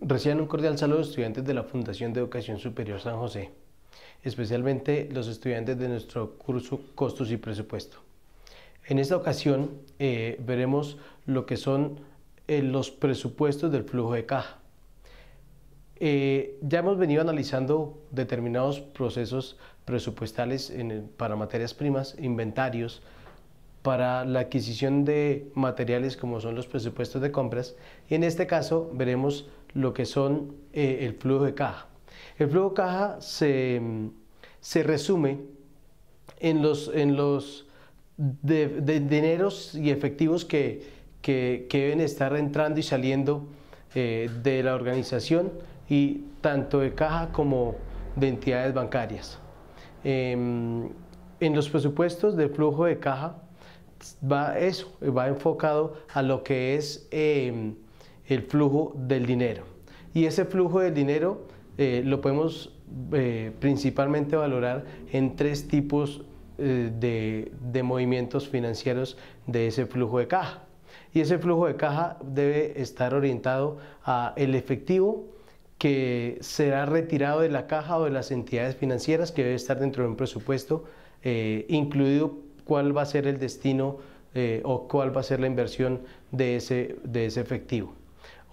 Reciban un cordial saludo estudiantes de la Fundación de Educación Superior San José, especialmente los estudiantes de nuestro curso Costos y Presupuesto. En esta ocasión eh, veremos lo que son eh, los presupuestos del flujo de caja. Eh, ya hemos venido analizando determinados procesos presupuestales para materias primas, inventarios, para la adquisición de materiales como son los presupuestos de compras y en este caso veremos lo que son eh, el flujo de caja. El flujo de caja se, resume en los, en los de, dineros y efectivos que, deben estar entrando y saliendo eh, de la organización y tanto de caja como de entidades bancarias. Em, en los presupuestos del flujo de caja va eso, va enfocado a lo que es em, el flujo del dinero. Y ese flujo del dinero eh, lo podemos eh, principalmente valorar en tres tipos eh, de, de, movimientos financieros de ese flujo de caja. Y ese flujo de caja debe estar orientado a el efectivo que será retirado de la caja o de las entidades financieras que debe estar dentro de un presupuesto, incluido cuál va a ser el destino o cuál va a ser la inversión de ese, de ese efectivo.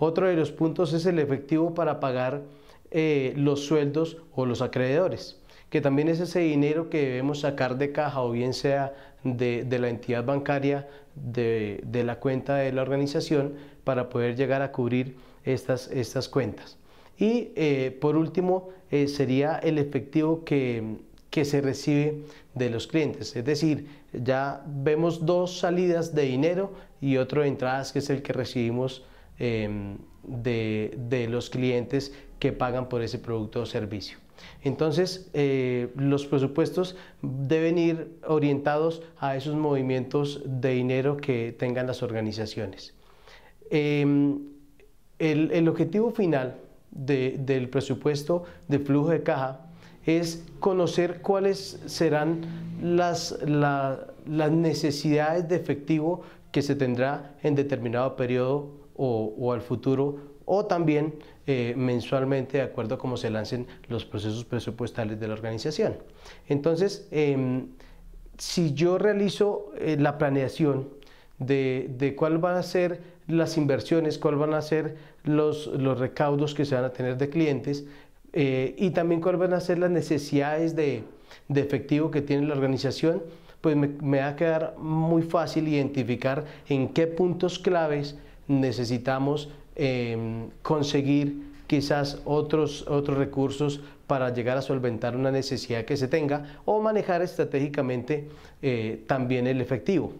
Otro de los puntos es el efectivo para pagar eh, los sueldos o los acreedores, que también es ese dinero que debemos sacar de caja o bien sea de, la entidad bancaria de, la cuenta de la organización para poder llegar a cubrir estas, estas cuentas. Y eh, por último eh, sería el efectivo que, que se recibe de los clientes. Es decir, ya vemos dos salidas de dinero y otro de entradas que es el que recibimos Em, de, los clientes que pagan por ese producto o servicio. Entonces, eh, los presupuestos deben ir orientados a esos movimientos de dinero que tengan las organizaciones. Em, el, objetivo final del presupuesto de flujo de caja es conocer cuáles serán las, las necesidades de efectivo que se tendrá en determinado periodo o, al futuro o también eh, mensualmente de acuerdo a cómo se lancen los procesos presupuestales de la organización. Entonces, em, si yo realizo eh, la planeación de, de cuál van a ser las inversiones, cuál van a ser los, recaudos que se van a tener de clientes eh, y también cuáles van a ser las necesidades de, efectivo que tiene la organización, pues me, va a quedar muy fácil identificar en qué puntos claves necesitamos em, conseguir quizás otros, otros recursos para llegar a solventar una necesidad que se tenga o manejar estratégicamente eh, también el efectivo.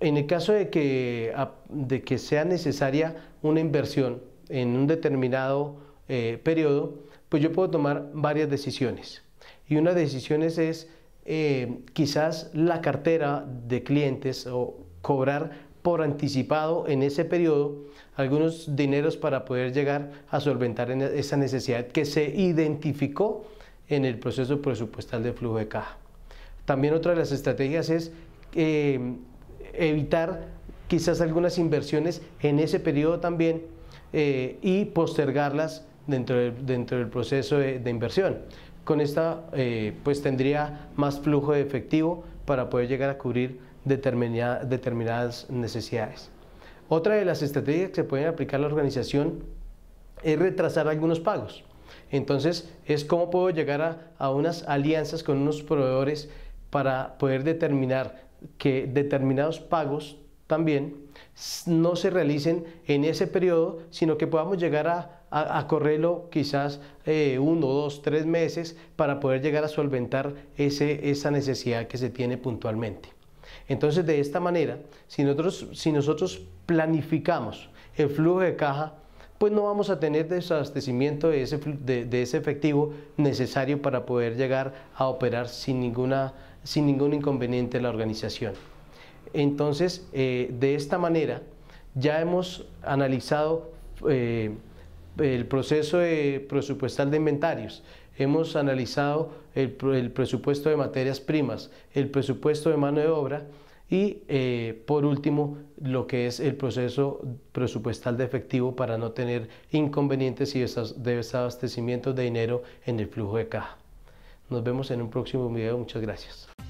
En el caso de que, de que sea necesaria una inversión en un determinado eh, periodo, pues yo puedo tomar varias decisiones. Y una de decisiones es eh, quizás la cartera de clientes o cobrar por anticipado en ese periodo algunos dineros para poder llegar a solventar esa necesidad que se identificó en el proceso presupuestal de flujo de caja. También otra de las estrategias es eh, evitar quizás algunas inversiones en ese periodo también eh, y postergarlas dentro, del proceso de, inversión. Con esta eh, pues tendría más flujo de efectivo para poder llegar a cubrir determinadas necesidades. Otra de las estrategias que se pueden aplicar a la organización es retrasar algunos pagos. Entonces, es cómo puedo llegar a, a unas alianzas con unos proveedores para poder determinar que determinados pagos también no se realicen en ese periodo, sino que podamos llegar a a, correrlo quizás eh, uno, dos, tres meses para poder llegar a solventar ese, esa necesidad que se tiene puntualmente. Entonces, de esta manera, si nosotros, si nosotros planificamos el flujo de caja, pues no vamos a tener desabastecimiento de ese, de, ese efectivo necesario para poder llegar a operar sin, ninguna, sin ningún inconveniente la organización. Entonces, eh, de esta manera, ya hemos analizado eh, el proceso presupuestal de inventarios, hemos analizado el, presupuesto de materias primas, el presupuesto de mano de obra y eh, por último lo que es el proceso presupuestal de efectivo para no tener inconvenientes y desabastecimientos de dinero en el flujo de caja. Nos vemos en un próximo video. Muchas gracias.